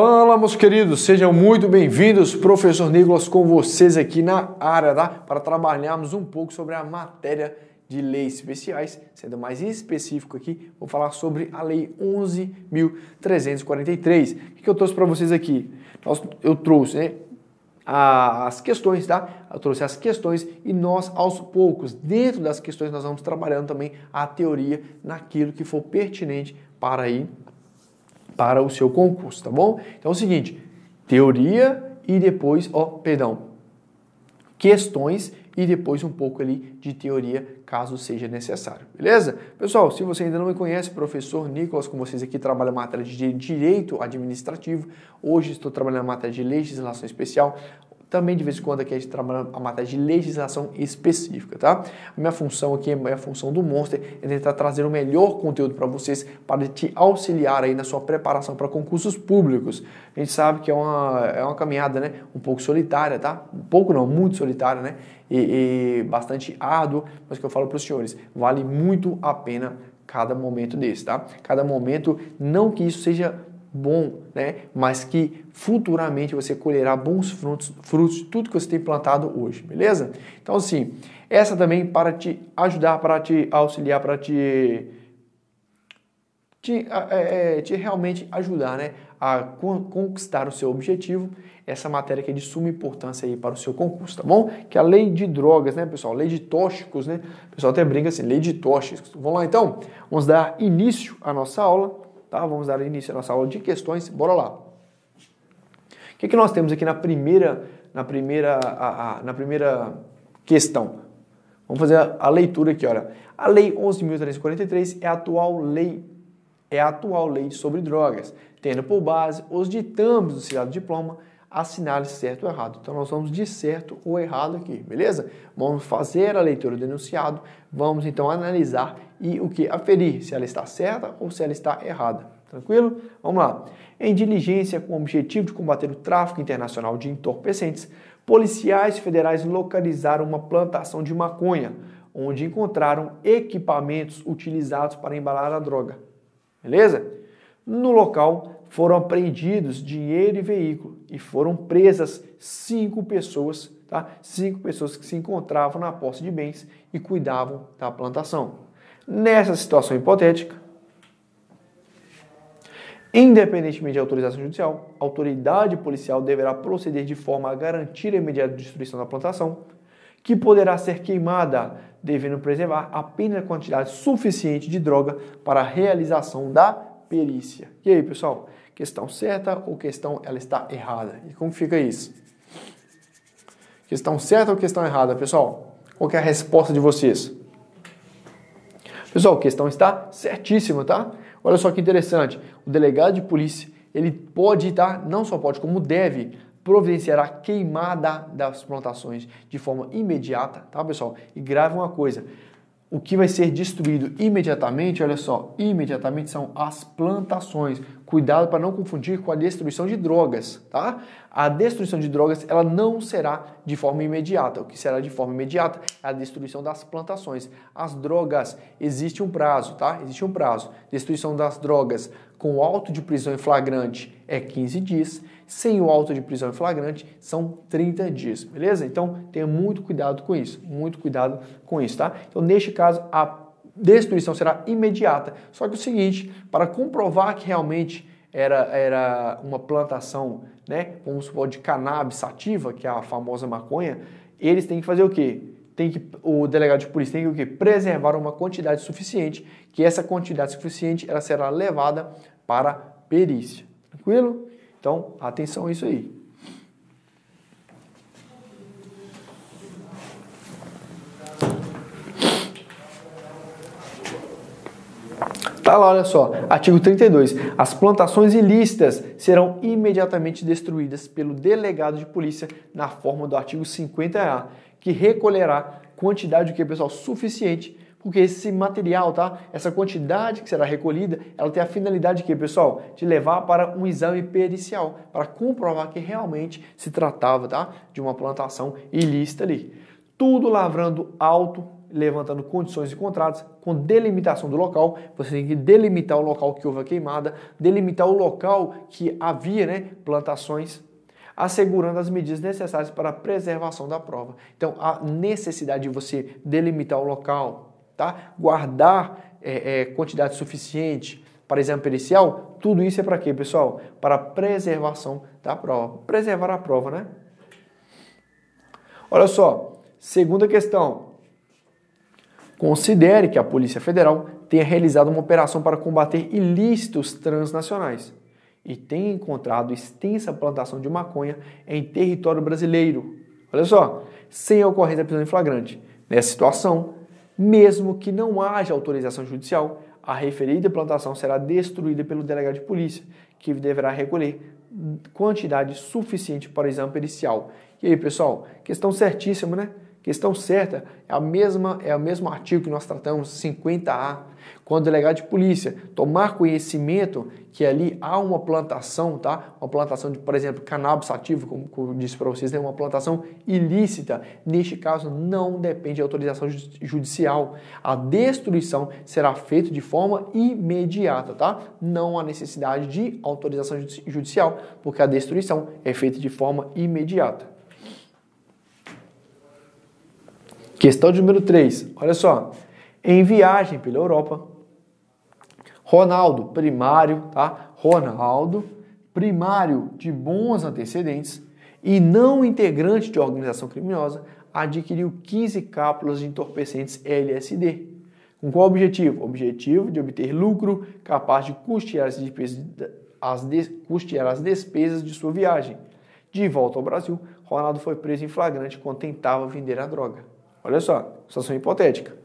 Fala, meus queridos, sejam muito bem-vindos, professor Nicolas, com vocês aqui na área, tá? Para trabalharmos um pouco sobre a matéria de leis especiais, sendo mais específico aqui, vou falar sobre a Lei 11.343. O que eu trouxe para vocês aqui? Eu trouxe né, as questões, tá? Eu trouxe as questões e nós, aos poucos, dentro das questões, nós vamos trabalhando também a teoria naquilo que for pertinente para aí para o seu concurso, tá bom? Então é o seguinte, teoria e depois, ó, perdão, questões e depois um pouco ali de teoria, caso seja necessário. Beleza? Pessoal, se você ainda não me conhece, professor Nicolas com vocês aqui, trabalha matéria de direito administrativo. Hoje estou trabalhando a matéria de legislação especial. Também de vez em quando aqui a gente trabalha a matéria de legislação específica, tá? A minha função aqui, a função do Monster, é tentar trazer o melhor conteúdo para vocês para te auxiliar aí na sua preparação para concursos públicos. A gente sabe que é uma, é uma caminhada, né? Um pouco solitária, tá? Um pouco não, muito solitária, né? E, e bastante árduo. mas que eu falo para os senhores, vale muito a pena cada momento desse, tá? Cada momento, não que isso seja bom, né? Mas que futuramente você colherá bons frutos, frutos de tudo que você tem plantado hoje, beleza? Então, assim, essa também para te ajudar, para te auxiliar, para te, te, é, é, te realmente ajudar, né? A conquistar o seu objetivo, essa matéria que é de suma importância aí para o seu concurso, tá bom? Que é a lei de drogas, né, pessoal? Lei de tóxicos, né? O pessoal até brinca assim, lei de tóxicos. Vamos lá então? Vamos dar início à nossa aula tá? Vamos dar início à nossa aula de questões. Bora lá. O que, que nós temos aqui na primeira, na primeira, a, a, na primeira questão? Vamos fazer a, a leitura aqui, olha. A lei 11.343 é a atual lei é a atual lei sobre drogas, tendo por base os ditames do cidadão diploma assinale certo ou errado. Então nós vamos de certo ou errado aqui, beleza? Vamos fazer a leitura do enunciado, vamos então analisar e o que? Aferir se ela está certa ou se ela está errada. Tranquilo? Vamos lá. Em diligência com o objetivo de combater o tráfico internacional de entorpecentes, policiais federais localizaram uma plantação de maconha, onde encontraram equipamentos utilizados para embalar a droga. Beleza? No local foram apreendidos dinheiro e veículo e foram presas cinco pessoas, tá? Cinco pessoas que se encontravam na posse de bens e cuidavam da plantação. Nessa situação hipotética, independentemente de autorização judicial, a autoridade policial deverá proceder de forma a garantir a imediata destruição da plantação, que poderá ser queimada, devendo preservar apenas a quantidade suficiente de droga para a realização da perícia. E aí, pessoal? Questão certa ou questão ela está errada? E como fica isso? Questão certa ou questão errada, pessoal? Qual é a resposta de vocês? Pessoal, a questão está certíssima, tá? Olha só que interessante. O delegado de polícia, ele pode, tá? Não só pode, como deve providenciar a queimada das plantações de forma imediata, tá, pessoal? E grave uma coisa, o que vai ser destruído imediatamente, olha só, imediatamente são as plantações. Cuidado para não confundir com a destruição de drogas, tá? A destruição de drogas, ela não será de forma imediata. O que será de forma imediata é a destruição das plantações. As drogas, existe um prazo, tá? Existe um prazo. Destruição das drogas com alto de prisão em flagrante é 15 dias sem o auto de prisão em flagrante, são 30 dias, beleza? Então tenha muito cuidado com isso, muito cuidado com isso, tá? Então, neste caso, a destruição será imediata. Só que é o seguinte, para comprovar que realmente era, era uma plantação, né, vamos supor, de cannabis sativa, que é a famosa maconha, eles têm que fazer o quê? Tem que, o delegado de polícia tem que o quê? preservar uma quantidade suficiente, que essa quantidade suficiente ela será levada para perícia. Tranquilo? Então, atenção a isso aí. Tá lá, olha só, artigo 32. As plantações ilícitas serão imediatamente destruídas pelo delegado de polícia na forma do artigo 50A, que recolherá quantidade o que pessoal suficiente porque esse material, tá? Essa quantidade que será recolhida, ela tem a finalidade que, pessoal, de levar para um exame pericial, para comprovar que realmente se tratava, tá, de uma plantação ilícita ali. Tudo lavrando alto, levantando condições e contratos, com delimitação do local, você tem que delimitar o local que houve a queimada, delimitar o local que havia né, plantações, assegurando as medidas necessárias para a preservação da prova. Então, a necessidade de você delimitar o local, tá? guardar é, é, quantidade suficiente para exame pericial, tudo isso é para quê, pessoal? Para preservação da prova. Preservar a prova, né? Olha só, segunda questão. Considere que a Polícia Federal tenha realizado uma operação para combater ilícitos transnacionais e tenha encontrado extensa plantação de maconha em território brasileiro. Olha só, sem ocorrência da prisão em flagrante. Nessa situação, mesmo que não haja autorização judicial, a referida plantação será destruída pelo delegado de polícia, que deverá recolher quantidade suficiente para o exame pericial. E aí, pessoal, questão certíssima, né? Questão certa é a mesma é o mesmo artigo que nós tratamos 50A, quando o delegado de polícia tomar conhecimento que ali há uma plantação, tá? Uma plantação de, por exemplo, cannabis ativo, como, como disse para vocês, é né? uma plantação ilícita. Neste caso, não depende de autorização judicial. A destruição será feita de forma imediata, tá? Não há necessidade de autorização judicial, porque a destruição é feita de forma imediata. Questão de número 3. Olha só. Em viagem pela Europa, Ronaldo, primário, tá? Ronaldo, primário de bons antecedentes e não integrante de organização criminosa, adquiriu 15 cápsulas de entorpecentes LSD. Com qual objetivo? Objetivo de obter lucro capaz de custear as despesas, as des, custear as despesas de sua viagem. De volta ao Brasil, Ronaldo foi preso em flagrante quando tentava vender a droga. Olha só, situação hipotética.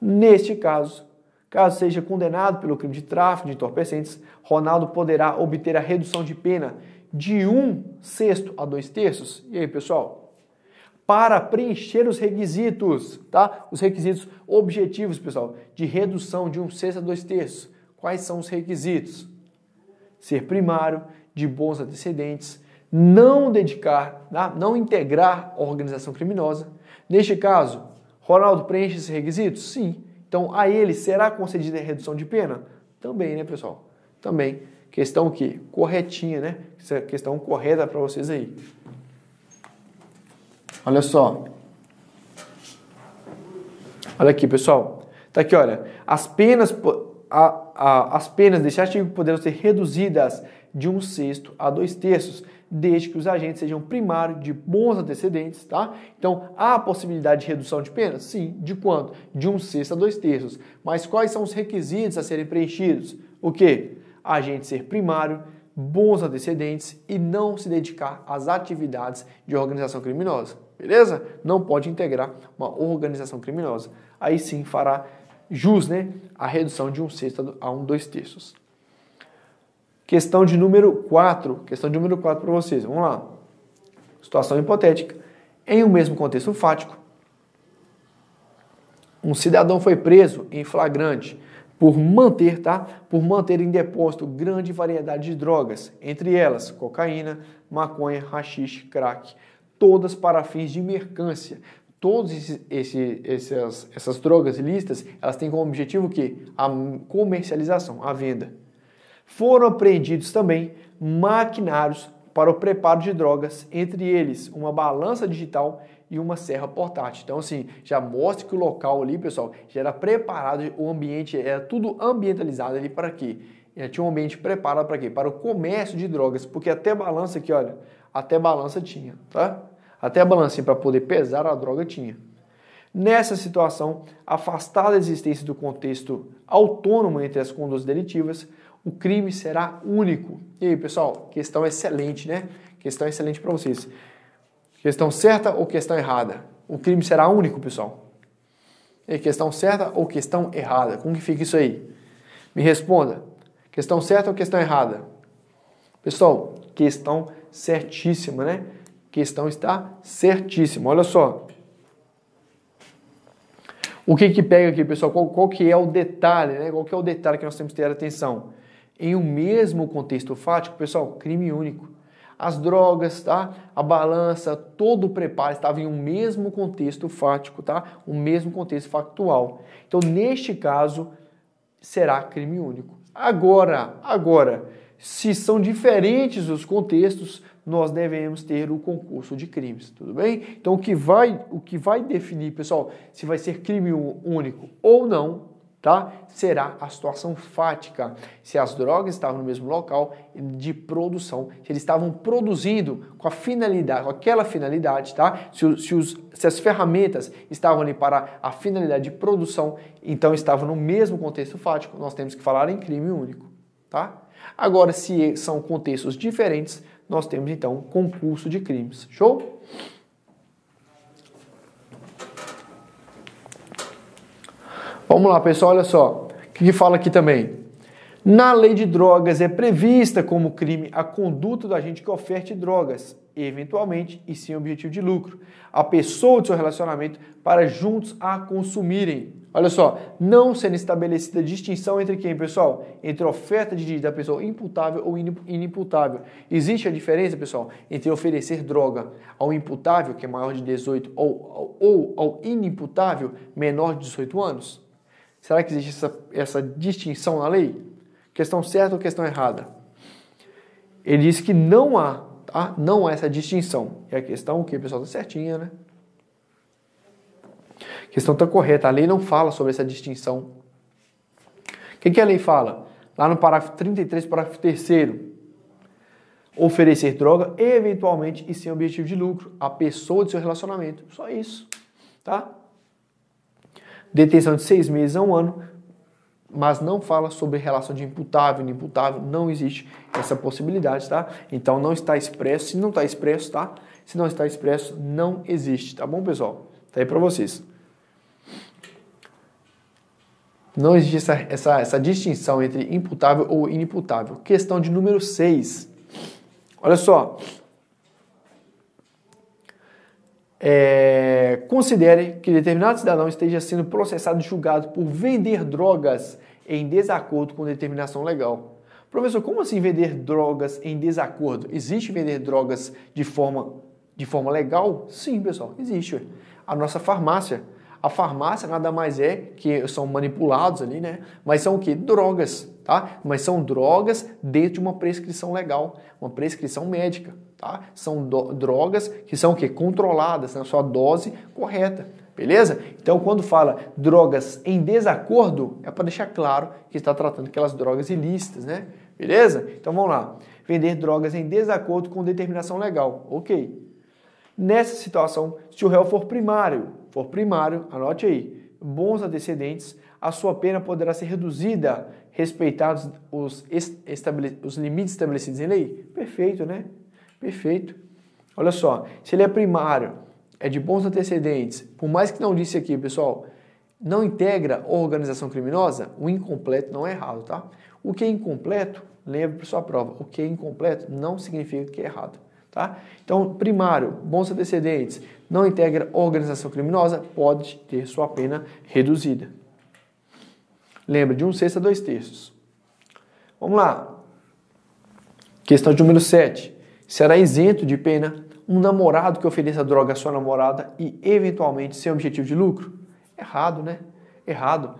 Neste caso, caso seja condenado pelo crime de tráfico de entorpecentes, Ronaldo poderá obter a redução de pena de um sexto a dois terços. E aí, pessoal? Para preencher os requisitos, tá? Os requisitos objetivos, pessoal, de redução de um sexto a dois terços. Quais são os requisitos? Ser primário, de bons antecedentes, não dedicar, tá? não integrar organização criminosa, Neste caso, Ronaldo preenche esses requisitos? Sim. Então, a ele será concedida a redução de pena? Também, né, pessoal? Também. Questão que corretinha, né? questão correta para vocês aí. Olha só. Olha aqui, pessoal. Tá aqui, olha. As penas, a, a, as penas deste artigo poderão ser reduzidas de um sexto a dois terços desde que os agentes sejam primário de bons antecedentes, tá? Então, há a possibilidade de redução de pena? Sim. De quanto? De um sexto a dois terços. Mas quais são os requisitos a serem preenchidos? O que? Agente ser primário, bons antecedentes e não se dedicar às atividades de organização criminosa, beleza? Não pode integrar uma organização criminosa. Aí sim fará jus, né? A redução de um sexto a um dois terços. Questão de número 4. Questão de número 4 para vocês. Vamos lá. Situação hipotética. Em um mesmo contexto fático, um cidadão foi preso em flagrante por manter, tá? Por manter em depósito grande variedade de drogas, entre elas cocaína, maconha, rachixe, crack, todas para fins de mercância. Todas esses essas, essas drogas listas, elas têm como objetivo o quê? A comercialização, a venda. Foram apreendidos também maquinários para o preparo de drogas, entre eles uma balança digital e uma serra portátil. Então, assim, já mostra que o local ali, pessoal, já era preparado, o ambiente era tudo ambientalizado ali para quê? Já é, tinha um ambiente preparado para quê? Para o comércio de drogas, porque até balança aqui, olha, até balança tinha, tá? Até a balança assim, para poder pesar a droga tinha. Nessa situação, afastada a existência do contexto autônomo entre as condutas delitivas, o crime será único. E aí, pessoal, questão excelente, né? Questão excelente para vocês. Questão certa ou questão errada? O crime será único, pessoal. E questão certa ou questão errada? Como que fica isso aí? Me responda. Questão certa ou questão errada? Pessoal, questão certíssima, né? Questão está certíssima. Olha só. O que que pega aqui, pessoal? Qual, qual que é o detalhe, né? Qual que é o detalhe que nós temos que ter atenção? em um mesmo contexto fático, pessoal, crime único. As drogas, tá? A balança, todo o preparo estava em um mesmo contexto fático, tá? O mesmo contexto factual. Então, neste caso, será crime único. Agora, agora, se são diferentes os contextos, nós devemos ter o concurso de crimes, tudo bem? Então, o que vai, o que vai definir, pessoal, se vai ser crime único ou não, tá? Será a situação fática se as drogas estavam no mesmo local de produção, se eles estavam produzindo com a finalidade, com aquela finalidade, tá? Se, se, os, se as ferramentas estavam ali para a finalidade de produção, então estavam no mesmo contexto fático, nós temos que falar em crime único, tá? Agora, se são contextos diferentes, nós temos então concurso de crimes. Show? Vamos lá, pessoal, olha só. O que fala aqui também? Na lei de drogas é prevista como crime a conduta do agente que oferte drogas, eventualmente e sem objetivo de lucro, a pessoa de seu relacionamento para juntos a consumirem. Olha só, não sendo estabelecida distinção entre quem, pessoal? Entre oferta de da pessoa imputável ou inimputável. Existe a diferença, pessoal, entre oferecer droga ao imputável, que é maior de 18, ou, ou ao inimputável, menor de 18 anos? Será que existe essa, essa distinção na lei? Questão certa ou questão errada? Ele diz que não há, tá? Não há essa distinção. E a questão, o que, pessoal? Tá certinha, né? A questão tá correta. A lei não fala sobre essa distinção. O que, que a lei fala? Lá no parágrafo 33, parágrafo 3 oferecer droga, eventualmente e sem objetivo de lucro, à pessoa de seu relacionamento. Só isso, tá? detenção de seis meses a um ano, mas não fala sobre relação de imputável e imputável, não existe essa possibilidade, tá? Então não está expresso, se não está expresso, tá? Se não está expresso, não existe, tá bom, pessoal? Tá aí para vocês. Não existe essa, essa, essa distinção entre imputável ou inimputável. Questão de número 6. Olha só, é, considere que determinado cidadão esteja sendo processado e julgado por vender drogas em desacordo com determinação legal. Professor, como assim vender drogas em desacordo? Existe vender drogas de forma, de forma legal? Sim, pessoal, existe. A nossa farmácia. A farmácia nada mais é que são manipulados ali, né? Mas são o que? Drogas, tá? Mas são drogas dentro de uma prescrição legal, uma prescrição médica. Tá? São drogas que são que controladas na né? sua dose correta, beleza? Então, quando fala drogas em desacordo, é para deixar claro que está tratando aquelas drogas ilícitas, né? Beleza? Então, vamos lá. Vender drogas em desacordo com determinação legal, ok? Nessa situação, se o réu for primário, for primário, anote aí, bons antecedentes, a sua pena poderá ser reduzida, respeitados os, os limites estabelecidos em lei. Perfeito, né? Perfeito. Olha só, se ele é primário, é de bons antecedentes, por mais que não disse aqui, pessoal, não integra organização criminosa, o incompleto não é errado, tá? O que é incompleto, lembre para sua prova, o que é incompleto não significa que é errado, tá? Então, primário, bons antecedentes, não integra organização criminosa, pode ter sua pena reduzida. Lembra, de um sexto a dois terços. Vamos lá. Questão de número 7. Será isento de pena um namorado que ofereça droga à sua namorada e, eventualmente, sem objetivo de lucro? Errado, né? Errado.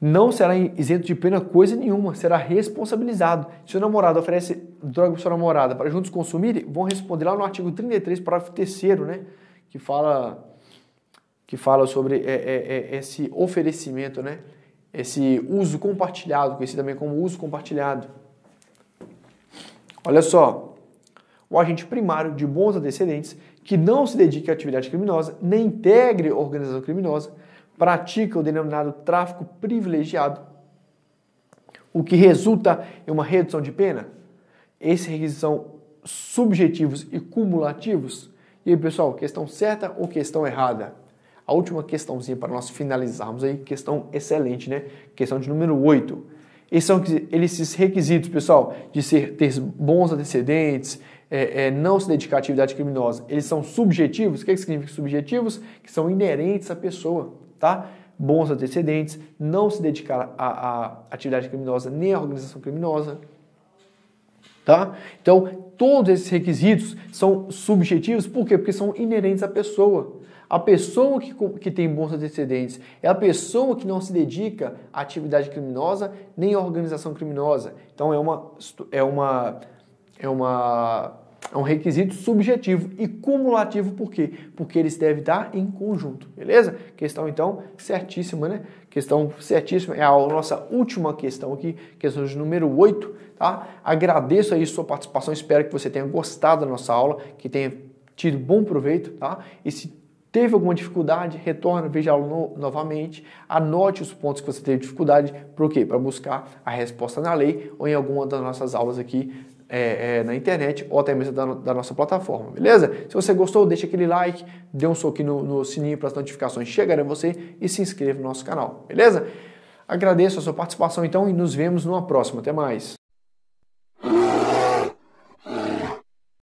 Não será isento de pena coisa nenhuma, será responsabilizado. Se o namorado oferece droga para sua namorada para juntos consumirem, vão responder lá no artigo 33, parágrafo 3, né? Que fala, que fala sobre é, é, é, esse oferecimento, né? Esse uso compartilhado, conhecido também como uso compartilhado. Olha só, o agente primário de bons antecedentes que não se dedique à atividade criminosa, nem integre organização criminosa, pratica o denominado tráfico privilegiado, o que resulta em uma redução de pena. Esses requisitos são subjetivos e cumulativos. E aí, pessoal, questão certa ou questão errada? A última questãozinha para nós finalizarmos aí, questão excelente, né? Questão de número 8. Esses são esses requisitos, pessoal, de ser, ter bons antecedentes, é, é, não se dedicar à atividade criminosa. Eles são subjetivos. O que, é que significa subjetivos? Que são inerentes à pessoa, tá? Bons antecedentes, não se dedicar à, à atividade criminosa nem à organização criminosa, tá? Então, todos esses requisitos são subjetivos, por quê? Porque são inerentes à pessoa. A pessoa que, que tem bons antecedentes é a pessoa que não se dedica à atividade criminosa nem à organização criminosa. Então é uma é uma é uma é um requisito subjetivo e cumulativo, por quê? Porque eles devem estar em conjunto, beleza? Questão então certíssima, né? Questão certíssima, é a nossa última questão aqui, questão de número 8 Tá? Agradeço aí sua participação, espero que você tenha gostado da nossa aula, que tenha tido bom proveito, tá? E se teve alguma dificuldade, retorna, veja a aula no, novamente, anote os pontos que você teve dificuldade, para quê? Para buscar a resposta na lei ou em alguma das nossas aulas aqui é, é, na internet ou até mesmo da, da, nossa plataforma, beleza? Se você gostou, deixa aquele like, dê um soco no, no sininho para as notificações chegarem a você e se inscreva no nosso canal, beleza? Agradeço a sua participação então e nos vemos numa próxima. Até mais! Yeah.